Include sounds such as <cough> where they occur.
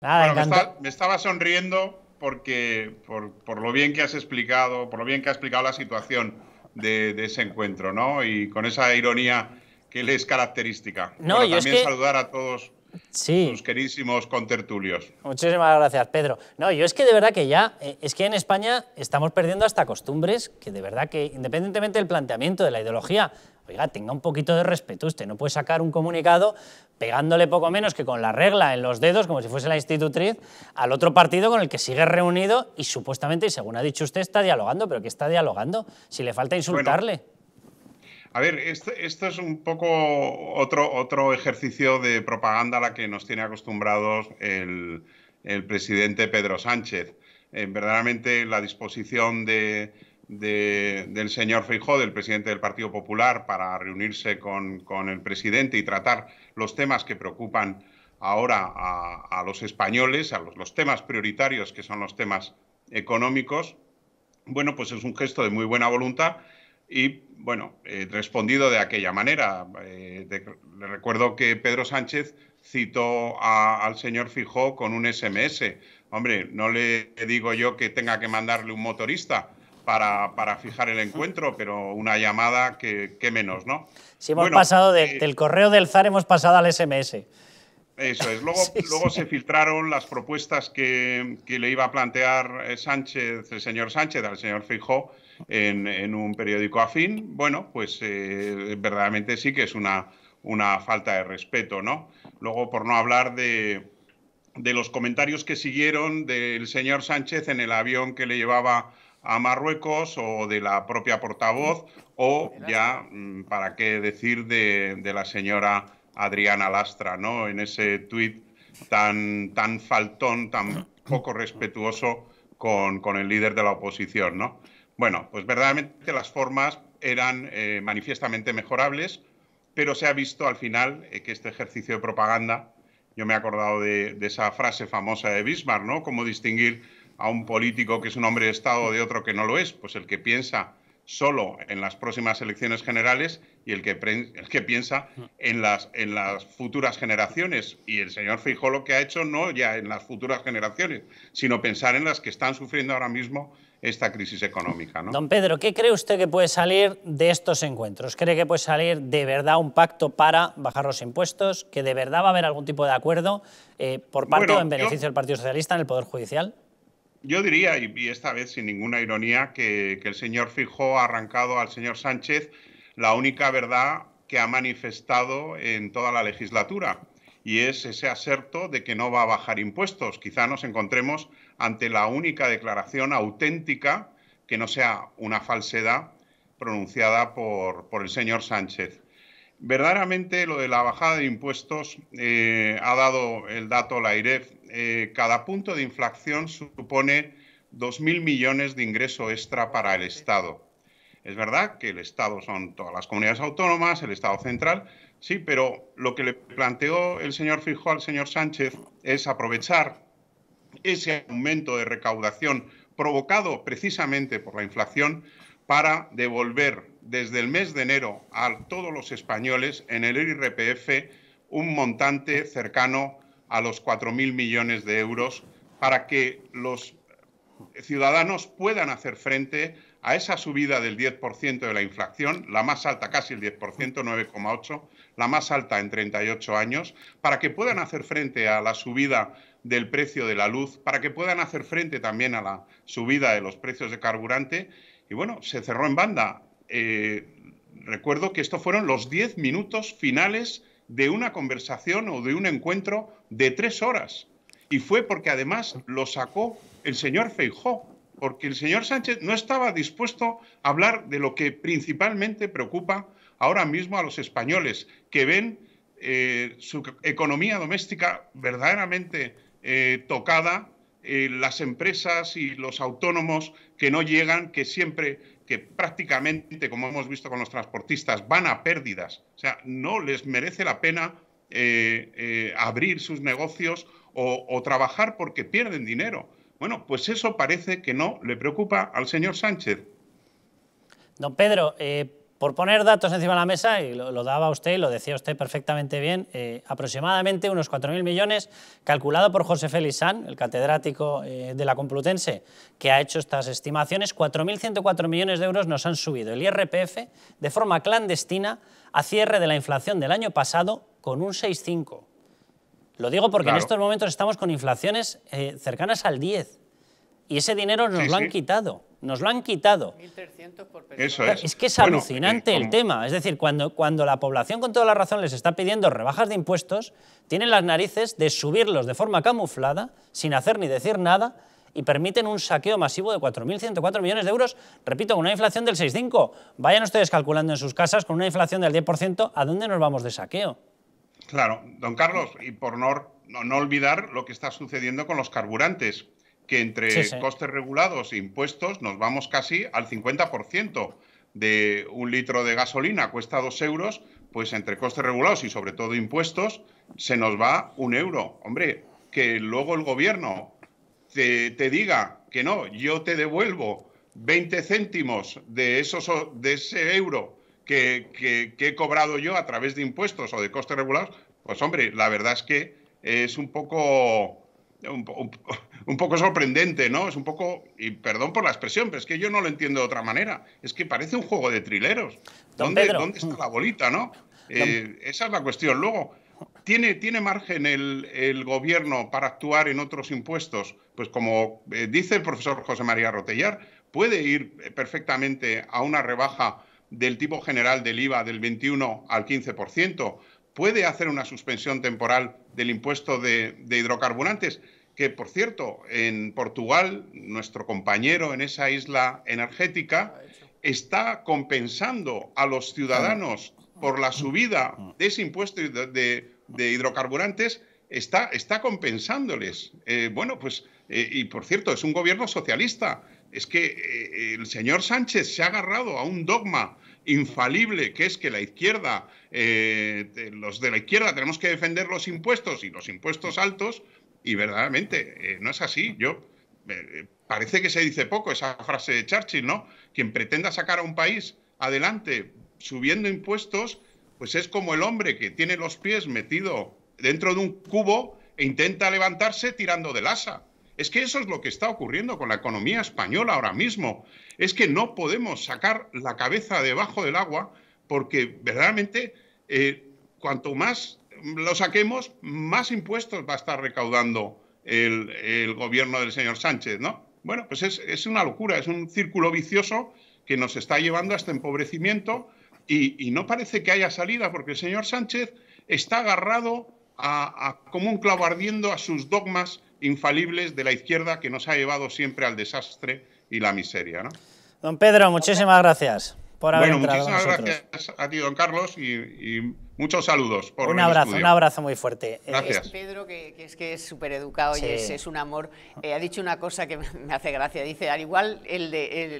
me, estaba sonriendo porque por, lo bien que has explicado, por lo bien que ha explicado la situación de, ese encuentro, ¿no? Y con esa ironía que le es característica. No, también saludar a todos sí. sus querísimos contertulios. Muchísimas gracias, Pedro. No, yo es que de verdad que ya, eh, es que en España estamos perdiendo hasta costumbres que de verdad que, independientemente del planteamiento, de la ideología, oiga, tenga un poquito de respeto, usted no puede sacar un comunicado pegándole poco menos que con la regla en los dedos, como si fuese la institutriz, al otro partido con el que sigue reunido y supuestamente, según ha dicho usted, está dialogando, pero qué está dialogando, si le falta insultarle. A ver, esto, este es un poco otro, otro ejercicio de propaganda a la que nos tiene acostumbrados el, presidente Pedro Sánchez. En eh, verdaderamente la disposición de, del señor Feijó, del presidente del Partido Popular, para reunirse con, el presidente y tratar los temas que preocupan ahora a, los españoles, a los, los, temas prioritarios que son los temas económicos, bueno, pues es un gesto de muy buena voluntad y bueno, eh, respondido de aquella manera. Eh, le recuerdo que Pedro Sánchez citó al señor Fijó con un SMS. Hombre, no le digo yo que tenga que mandarle un motorista para, fijar el encuentro, pero una llamada qué menos, ¿no? Si hemos pasado eh, del correo del zar, hemos pasado al SMS. Eso es. <laughs> Luego, se filtraron las propuestas que, le iba a plantear eh, Sánchez, el señor Sánchez, al señor Fijó, en, un periódico afín. Bueno, pues eh, verdaderamente sí que es una, una falta de respeto, ¿no? Luego, por no hablar de, los comentarios que siguieron del señor Sánchez en el avión que le llevaba a Marruecos o de la propia portavoz o ya, mm, ¿para qué decir, de, de la señora Adriana Lastra, ¿no? En ese tuit tan, tan faltón, tan poco respetuoso con, el líder de la oposición, ¿no? Bueno, pues verdaderamente las formas eran eh, manifiestamente mejorables, pero se ha visto al final eh, que este ejercicio de propaganda, yo me he acordado de, de, esa frase famosa de Bismarck, ¿no? ¿Cómo distinguir a un político que es un hombre de Estado de otro que no lo es? Pues el que piensa solo en las próximas elecciones generales y el que, el que piensa mm. en las, en las futuras generaciones. Y el señor Feijóo lo que ha hecho no ya en las futuras generaciones, sino pensar en las que están sufriendo ahora mismo esta crisis económica. Don Pedro, ¿qué cree usted que puede salir de estos encuentros? ¿Cree que puede salir de verdad un pacto para bajar los impuestos? ¿Que de verdad va a haber algún tipo de acuerdo eh, por parte o en beneficio del Partido Socialista en el Poder Judicial? yo diría, y, esta vez sin ninguna ironía, que, el señor Fijó ha arrancado al señor Sánchez la única verdad que ha manifestado en toda la legislatura, y es ese aserto de que no va a bajar impuestos. Quizá nos encontremos ante la única declaración auténtica que no sea una falsedad pronunciada por el señor Sánchez. Verdaderamente lo de la bajada de impuestos eh, ha dado el dato la aire. Eh, cada punto de inflación supone 2.000 millones de ingreso extra para el Estado. Es verdad que el Estado son todas las comunidades autónomas, el Estado central, sí, pero lo que le planteó el señor Fijo al señor Sánchez es aprovechar ese aumento de recaudación provocado precisamente por la inflación para devolver desde el mes de enero a todos los españoles en el IRPF un montante cercano a los 4.000 millones de euros para que los ciudadanos puedan hacer frente a esa subida del 10% de la inflación, la más alta casi el 10%, 9,8, la más alta en 38 años, para que puedan hacer frente a la subida del precio de la luz, para que puedan hacer frente también a la subida de los precios de carburante y bueno, se cerró en banda. Eh, recuerdo que estos fueron los diez minutos finales de una conversación o de un encuentro de tres horas. Y fue porque además lo sacó el señor Feijó, porque el señor Sánchez no estaba dispuesto a hablar de lo que principalmente preocupa ahora mismo a los españoles, que ven eh, su economía doméstica verdaderamente eh, tocada las empresas y los autónomos que no llegan, que siempre, que prácticamente, como hemos visto con los transportistas, van a pérdidas. O sea, no les merece la pena eh, eh, abrir sus negocios o, trabajar porque pierden dinero. Bueno, pues eso parece que no le preocupa al señor Sánchez. Don Pedro, eh, por poner datos encima de la mesa, y lo, daba usted y lo decía usted perfectamente bien, eh, aproximadamente unos 4.000 millones, calculado por José Félix San, el catedrático eh, de la Complutense, que ha hecho estas estimaciones, 4.104 millones de euros nos han subido el IRPF de forma clandestina a cierre de la inflación del año pasado con un 6,5. Lo digo porque en estos momentos estamos con inflaciones eh, cercanas al 10 y ese dinero nos lo han quitado nos lo han quitado. Eso es. es. que es alucinante eh, el tema. Es decir, cuando, cuando la población con toda la razón les está pidiendo rebajas de impuestos, tienen las narices de subirlos de forma camuflada, sin hacer ni decir nada, y permiten un saqueo masivo de 4.104 millones de euros, repito, con una inflación del 6,5. Vayan ustedes calculando en sus casas con una inflación del 10%, ¿a dónde nos vamos de saqueo? Claro, don Carlos, y por no, no olvidar lo que está sucediendo con los carburantes que entre costes regulados e impuestos nos vamos casi al 50% de un litro de gasolina cuesta dos euros, pues entre costes regulados y sobre todo impuestos se nos va un euro. Hombre, que luego el gobierno te, diga que no, yo te devuelvo 20 céntimos de, esos, de ese euro que, he cobrado yo a través de impuestos o de costes regulados, pues hombre, la verdad es que es un poco un poco sorprendente, ¿no? Es un poco, y perdón por la expresión, pero es que yo no lo entiendo de otra manera. Es que parece un juego de trileros. ¿Dónde, está la bolita, no? Eh, esa es la cuestión. Luego, ¿tiene, tiene margen el, gobierno para actuar en otros impuestos? Pues como eh, dice el profesor José María Rotellar, puede ir eh, perfectamente a una rebaja del tipo general del IVA del 21 al 15%, puede hacer una suspensión temporal del impuesto de, de hidrocarburantes, que por cierto, en Portugal, nuestro compañero en esa isla energética está compensando a los ciudadanos ah. por la subida ah. de ese impuesto de, hidrocarburantes, está, está compensándoles. Eh, bueno, pues, eh, y por cierto, es un gobierno socialista. Es que eh, el señor Sánchez se ha agarrado a un dogma infalible, que es que la izquierda, los de la izquierda tenemos que defender los impuestos y los impuestos altos, y verdaderamente, eh, no es así. Yo eh, parece que se dice poco esa frase de Churchill, ¿no? Quien pretenda sacar a un país adelante subiendo impuestos, pues es como el hombre que tiene los pies metido dentro de un cubo e intenta levantarse tirando del asa. Es que eso es lo que está ocurriendo con la economía española ahora mismo. Es que no podemos sacar la cabeza debajo del agua porque verdaderamente eh, cuanto más lo saquemos, más impuestos va a estar recaudando el, gobierno del señor Sánchez, ¿no? Bueno, pues es, una locura, es un círculo vicioso que nos está llevando a este empobrecimiento y, no parece que haya salida porque el señor Sánchez está agarrado a, como un clavo ardiendo a sus dogmas infalibles de la izquierda que nos ha llevado siempre al desastre y la miseria, Don Pedro, muchísimas gracias por haber bueno, muchísimas gracias a ti, don Carlos, y, muchos saludos. Por un abrazo, un abrazo muy fuerte. Eh, gracias. Pedro, que, es que es súper educado y es, un amor, eh, ha dicho una cosa que me hace gracia, dice, al igual el de...